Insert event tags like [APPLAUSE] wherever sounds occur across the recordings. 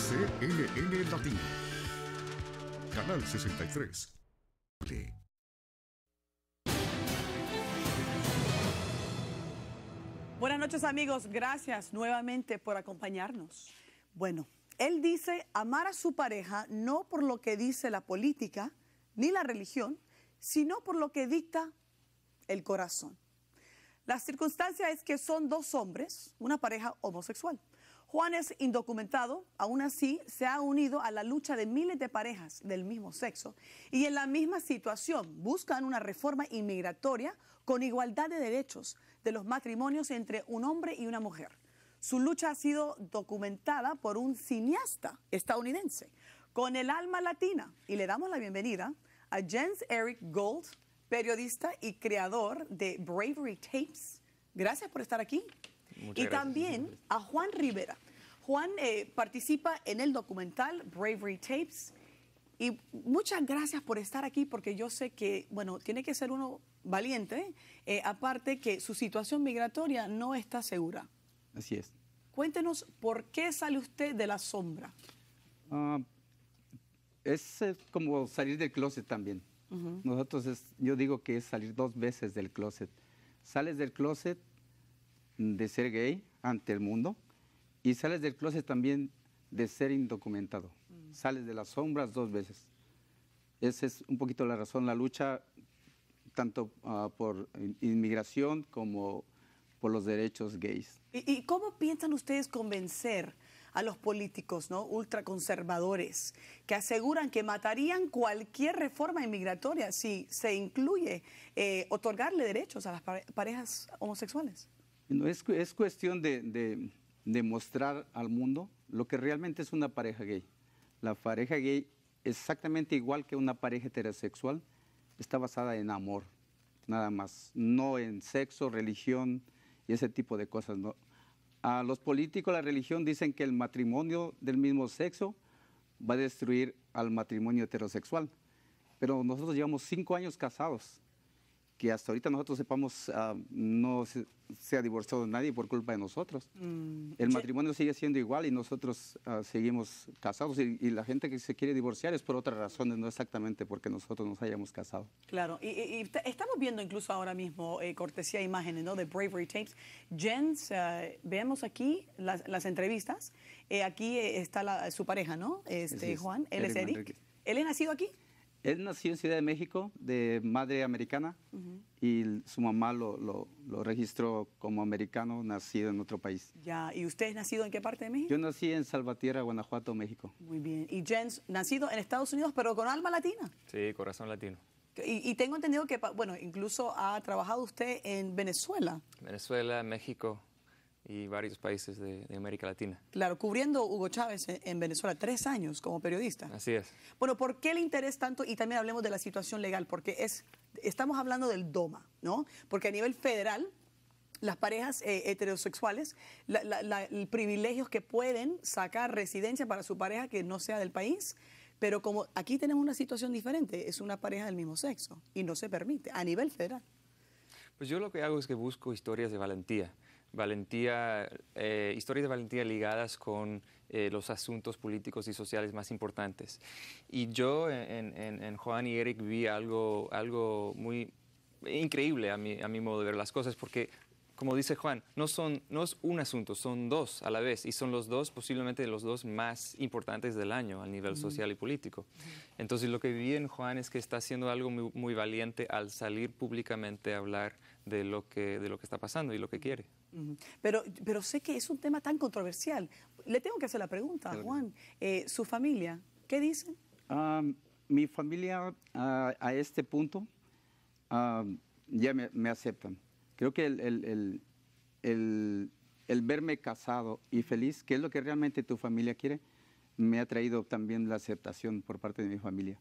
CNN Latino. Canal 63. Buenas noches amigos, gracias nuevamente por acompañarnos. Bueno, él dice amar a su pareja no por lo que dice la política ni la religión, sino por lo que dicta el corazón. La circunstancia es que son dos hombres, una pareja homosexual. Juan es indocumentado, aún así se ha unido a la lucha de miles de parejas del mismo sexo y en la misma situación buscan una reforma inmigratoria con igualdad de derechos de los matrimonios entre un hombre y una mujer. Su lucha ha sido documentada por un cineasta estadounidense con el alma latina y le damos la bienvenida a Jens Eric Gold, periodista y creador de Bravery Tapes. Gracias por estar aquí y también a Juan Rivera. Juan eh, participa en el documental Bravery Tapes. Y muchas gracias por estar aquí porque yo sé que, bueno, tiene que ser uno valiente, eh, aparte que su situación migratoria no está segura. Así es. Cuéntenos por qué sale usted de la sombra. Ah, es eh, como salir del closet también. Nosotros, yo digo que es salir dos veces del closet. Sales del closet de ser gay ante el mundo y sales del closet también de ser indocumentado. Mm. Sales de las sombras dos veces. Esa es un poquito la razón, la lucha tanto ah, por inmigración como por los derechos gays. ¿Y, cómo piensan ustedes convencer a los políticos ¿no? ultraconservadores que aseguran que matarían cualquier reforma inmigratoria si se incluye eh, otorgarle derechos a las parejas homosexuales? es, cuestión de, de, mostrar al mundo lo que realmente es una pareja gay. La pareja gay, exactamente igual que una pareja heterosexual, está basada en amor, nada más, no en sexo, religión y ese tipo de cosas. A los políticos, la religión, dicen que el matrimonio del mismo sexo va a destruir al matrimonio heterosexual. Pero nosotros llevamos cinco años casados que hasta ahorita nosotros sepamos ah, no se, ha divorciado nadie por culpa de nosotros. Mm. El matrimonio sigue siendo igual y nosotros ah, seguimos casados y, la gente que se quiere divorciar es por otras razones, no exactamente porque nosotros nos hayamos casado. Claro, y, estamos viendo incluso ahora mismo eh, cortesía imágenes ¿no? de Bravery Tapes. Jens, ah, vemos aquí las, entrevistas. Eh, aquí eh, está su pareja, ¿no? Este, Juan, él es Eric. ¿Él es nacido aquí? Él nació en Ciudad de México de madre americana y su mamá lo, lo, registró como americano nacido en otro país. Ya, ¿y usted es nacido en qué parte de México? Yo nací en Salvatierra, Guanajuato, México. Muy bien. ¿Y Jens, nacido en Estados Unidos, pero con alma latina? Sí, corazón latino. Y, y tengo entendido que, bueno, incluso ha trabajado usted en Venezuela. Venezuela, México, y varios países de, América Latina. Claro, cubriendo Hugo Chávez en Venezuela tres años como periodista. Así es. Bueno, ¿por qué le interesa tanto? Y también hablemos de la situación legal, porque es, estamos hablando del DOMA, ¿no? Porque a nivel federal, las parejas eh, heterosexuales, el que pueden sacar residencia para su pareja que no sea del país, pero como aquí tenemos una situación diferente, es una pareja del mismo sexo y no se permite a nivel federal. Pues yo lo que hago es que busco historias de valentía valentía, eh, historias de valentía ligadas con eh, los asuntos políticos y sociales más importantes. Y yo en, Juan y Eric vi algo, algo muy increíble a mi modo de ver las cosas, porque como dice Juan, no, son, no es un asunto, son dos a la vez y son los dos posiblemente los dos más importantes del año a nivel social y político. Entonces lo que vi en Juan es que está haciendo algo muy, valiente al salir públicamente a hablar de lo que, de lo que está pasando y lo que quiere. Pero, pero sé que es un tema tan controversial. Le tengo que hacer la pregunta, Juan. Eh, ¿Su familia qué dicen? Ah, mi familia ah, a este punto ah, ya me, me aceptan. Creo que el, verme casado y feliz, que es lo que realmente tu familia quiere, me ha traído también la aceptación por parte de mi familia.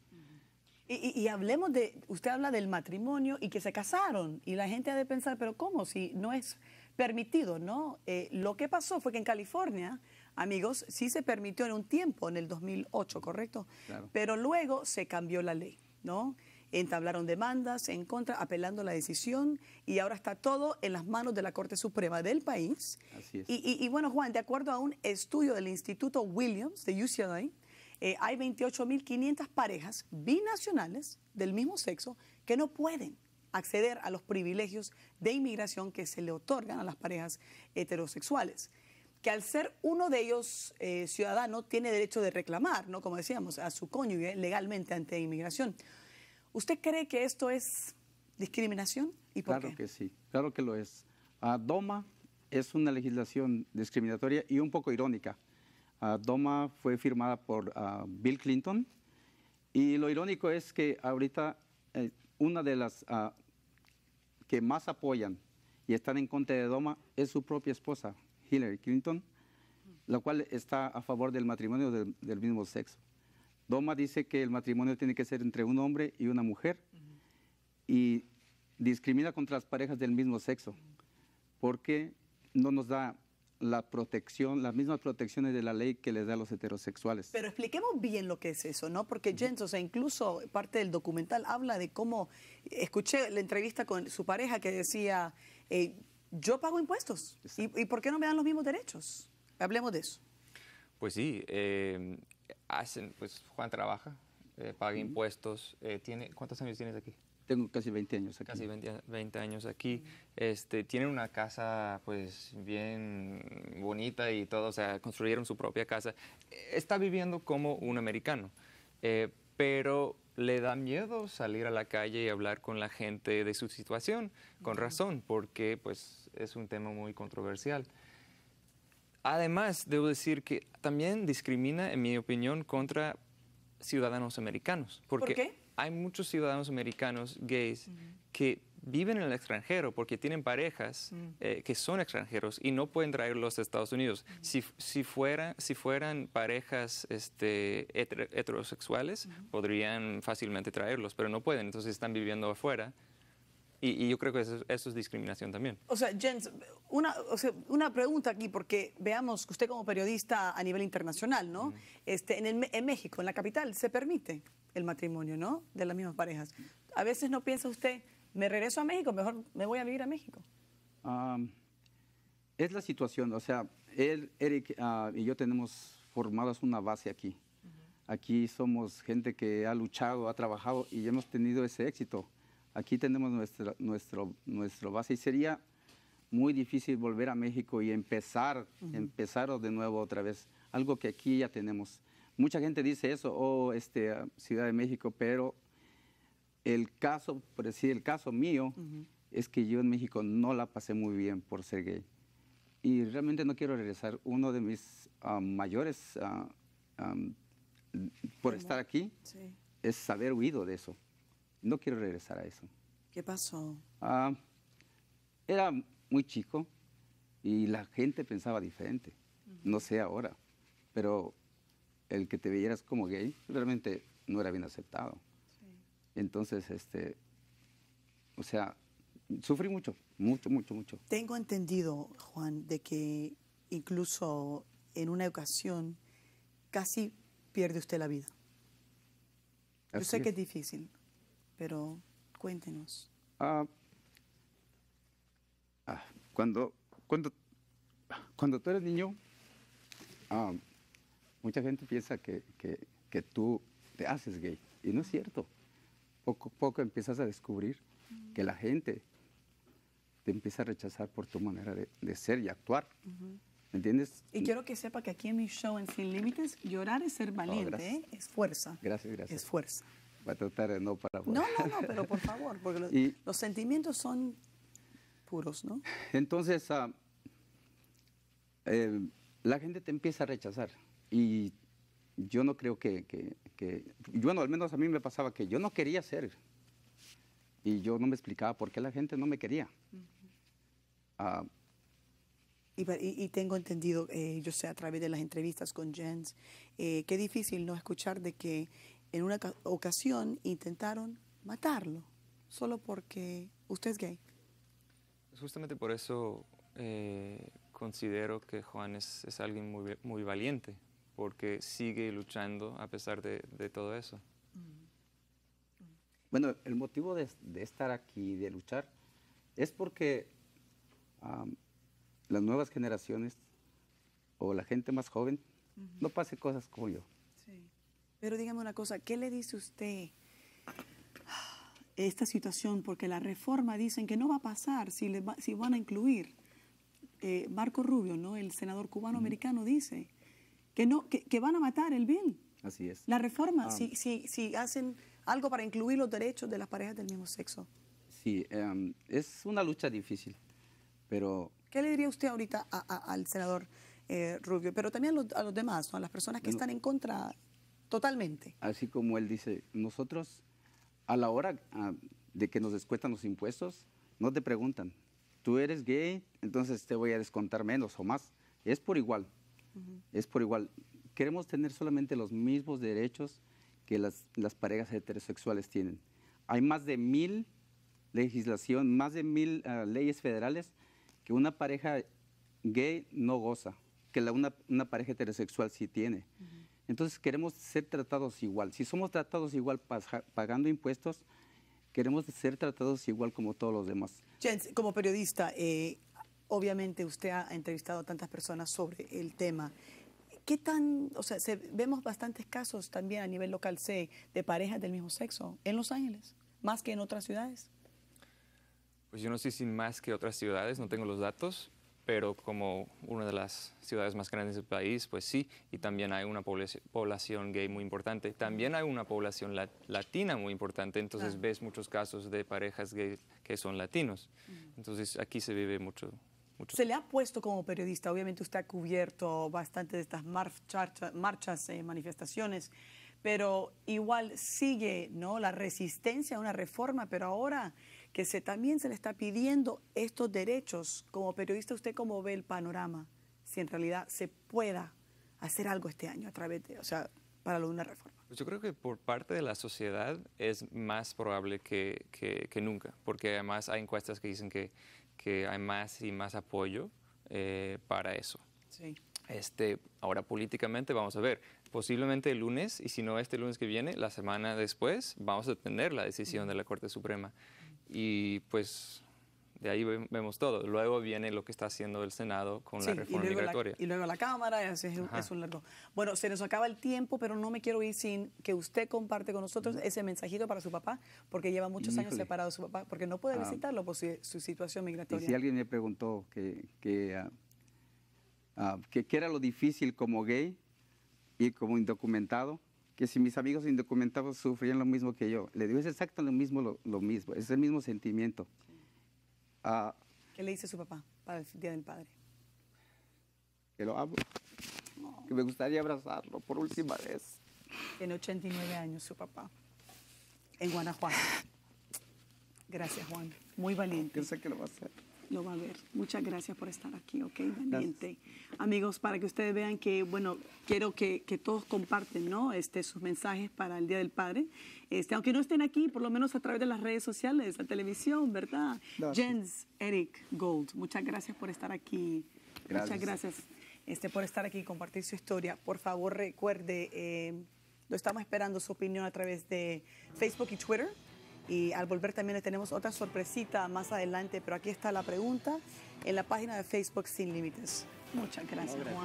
Y, hablemos de, usted habla del matrimonio y que se casaron y la gente ha de pensar, pero ¿cómo? Si no es permitido, ¿no? Eh, lo que pasó fue que en California, amigos, sí se permitió en un tiempo, en el 2008, ¿correcto? Pero luego se cambió la ley, ¿no? entablaron demandas en contra, apelando la decisión y ahora está todo en las manos de la Corte Suprema del país. y, bueno, Juan, de acuerdo a un estudio del Instituto Williams de UCLA, eh, hay 28.500 parejas binacionales del mismo sexo que no pueden acceder a los privilegios de inmigración que se le otorgan a las parejas heterosexuales que al ser uno de ellos eh, ciudadano tiene derecho de reclamar, ¿no? Como decíamos, a su cónyuge legalmente ante inmigración. ¿Usted cree que esto es discriminación? ¿Y por claro que sí, claro que lo es. Ah, DOMA es una legislación discriminatoria y un poco irónica. Ah, DOMA fue firmada por ah, Bill Clinton y lo irónico es que ahorita eh, una de las que más apoyan y están en contra de DOMA es su propia esposa, Hillary Clinton, la cual está a favor del matrimonio del mismo sexo. Doma dice que el matrimonio tiene que ser entre un hombre y una mujer y discrimina contra las parejas del mismo sexo porque no nos da la protección, las mismas protecciones de la ley que les da a los heterosexuales. Pero expliquemos bien lo que es eso, ¿no? Porque Jens, o sea, incluso parte del documental habla de cómo, escuché la entrevista con su pareja que decía, eh, yo pago impuestos, ¿Y, por qué no me dan los mismos derechos? Hablemos de eso. Pues sí, eh, hacen, pues Juan trabaja, eh, paga impuestos. Eh, tiene, ¿Cuántos años tienes aquí? Tengo casi 20 años aquí. Casi 20, años aquí. Este, tienen una casa pues bien bonita y todo, o sea, construyeron su propia casa. Está viviendo como un americano, eh, pero le da miedo salir a la calle y hablar con la gente de su situación, con razón, porque pues es un tema muy controversial. Además, debo decir que también discrimina, en mi opinión, contra ciudadanos americanos. Porque Hay muchos ciudadanos americanos gays que viven en el extranjero porque tienen parejas eh, que son extranjeros y no pueden traerlos a Estados Unidos. si, si, si fueran parejas este, heterosexuales, podrían fácilmente traerlos, pero no pueden, entonces están viviendo afuera y, yo creo que eso, es discriminación también. O sea, Jens, una, pregunta aquí, porque veamos que usted como periodista a nivel internacional, ¿no? Este, en, en México, en la capital, se permite el matrimonio, ¿no? De las mismas parejas. A veces no piensa usted, me regreso a México, mejor me voy a vivir a México. es la situación, o sea, él, Eric ah, y yo tenemos formadas una base aquí. Aquí somos gente que ha luchado, ha trabajado y hemos tenido ese éxito. Aquí tenemos nuestra nuestro, nuestro base y sería muy difícil volver a México y empezar, empezar de nuevo otra vez, algo que aquí ya tenemos. Mucha gente dice eso, oh, este, ah, Ciudad de México, pero el caso, por decir, el caso mío es que yo en México no la pasé muy bien por ser gay. Y realmente no quiero regresar. Uno de mis ah, mayores, ah, por estar aquí, es haber huido de eso. No quiero regresar a eso. ¿Qué pasó? Ah, era muy chico y la gente pensaba diferente. No sé ahora, pero el que te vieras como gay realmente no era bien aceptado. Entonces, este, o sea, sufrí mucho, mucho, mucho, mucho. Tengo entendido, Juan, de que incluso en una ocasión casi pierde usted la vida. Yo sé que es difícil pero cuéntenos. Ah, ah, cuando, cuando, cuando tú eres niño, ah, mucha gente piensa que, que, que, tú te haces gay, y no es cierto. Poco a poco empiezas a descubrir que la gente te empieza a rechazar por tu manera de, ser y actuar. ¿Me entiendes? Y quiero que sepa que aquí en mi show en Sin Límites, llorar es ser valiente, oh, ¿eh? es fuerza. Gracias, gracias. Es fuerza tratar de no para No, no, no, pero por favor, porque los, [LAUGHS] sentimientos son puros, ¿no? Entonces, ah, em, la gente te empieza a rechazar y yo no creo que, que, bueno, al menos a mí me pasaba que yo no quería ser y yo no me explicaba por qué la gente no me quería. Ah, y, tengo entendido, eh, yo sé, a través de las entrevistas con Jens, eh, qué difícil no escuchar de que en una ocasión intentaron matarlo, solo porque usted es gay. Justamente por eso eh, considero que Juan es, alguien muy, muy, valiente, porque sigue luchando a pesar de, todo eso. Mm. Bueno, el motivo de, estar aquí, de luchar, es porque las nuevas generaciones o la gente más joven no pase cosas como yo. Sí. Pero dígame una cosa, ¿qué le dice usted esta situación? Porque la reforma dicen que no va a pasar si, si van a incluir. Eh, Marco Rubio, ¿no? el senador cubano-americano, dice que, no, que, van a matar el bien. Así es. La reforma, ah. si, si, hacen algo para incluir los derechos de las parejas del mismo sexo. Sí, em, es una lucha difícil, pero... ¿Qué le diría usted ahorita al senador eh, Rubio, pero también a los, demás, a las personas que están en contra Totalmente. Así como él dice, nosotros a la hora de que nos descuentan los impuestos, no te preguntan, tú eres gay, entonces te voy a descontar menos o más. Es por igual, es por igual. Queremos tener solamente los mismos derechos que las, parejas heterosexuales tienen. Hay más de mil legislación, más de mil ah, leyes federales que una pareja gay no goza, que la, una, pareja heterosexual sí tiene. Entonces queremos ser tratados igual. Si somos tratados igual pagando impuestos, queremos ser tratados igual como todos los demás. Jens, como periodista, eh, obviamente usted ha entrevistado a tantas personas sobre el tema. ¿Qué tan, o sea, vemos bastantes casos también a nivel local, C de parejas del mismo sexo en Los Ángeles, más que en otras ciudades? Pues yo no sé si más que otras ciudades, no tengo los datos, pero como una de las ciudades más grandes del país, pues sí, y también hay una población gay muy importante, también hay una población latina muy importante, entonces ves muchos casos de parejas gay que son latinos, entonces aquí se vive mucho. mucho. Se le ha puesto como periodista, obviamente usted ha cubierto bastante de estas marchas, marchas eh, manifestaciones, pero igual sigue ¿no? la resistencia a una reforma, pero ahora que se, también se le está pidiendo estos derechos. Como periodista, ¿usted cómo ve el panorama? Si en realidad se pueda hacer algo este año a través de, o sea, para lo una reforma. Pues yo creo que por parte de la sociedad es más probable que, que, nunca, porque además hay encuestas que dicen que, que hay más y más apoyo eh, para eso. Este, ahora políticamente vamos a ver, posiblemente el lunes, y si no este lunes que viene, la semana después, vamos a tener la decisión de la Corte Suprema y pues de ahí vemos todo. Luego viene lo que está haciendo el Senado con la reforma migratoria. y luego la Cámara, es, un largo. Bueno, se nos acaba el tiempo, pero no me quiero ir sin que usted comparte con nosotros ese mensajito para su papá, porque lleva muchos años separado de su papá, porque no puede ah. visitarlo por su, situación migratoria. si alguien me preguntó que, que, ah, ah, que era lo difícil como gay y como indocumentado, que si mis amigos indocumentados sufrían lo mismo que yo. Le digo, es exactamente lo mismo, lo, mismo, es el mismo sentimiento. Ah, ¿Qué le dice su papá para el Día del Padre? Que lo amo, que me gustaría abrazarlo por última vez. Tiene 89 años su papá, en Guanajuato. Gracias, Juan. Muy valiente. Yo sé que lo va a hacer lo va a ver. Muchas gracias por estar aquí, ¿ok? Valiente. Amigos, para que ustedes vean que, bueno, quiero que, todos comparten, ¿no? Este, sus mensajes para el Día del Padre. Este, aunque no estén aquí, por lo menos a través de las redes sociales, la televisión, ¿verdad? Jens, Eric, Gold, muchas gracias por estar aquí. Muchas gracias este, por estar aquí y compartir su historia. Por favor, recuerde, eh, lo estamos esperando su opinión a través de Facebook y Twitter. Y al volver también le tenemos otra sorpresita más adelante, pero aquí está la pregunta en la página de Facebook Sin Límites. Muchas gracias, gracias.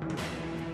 Juan.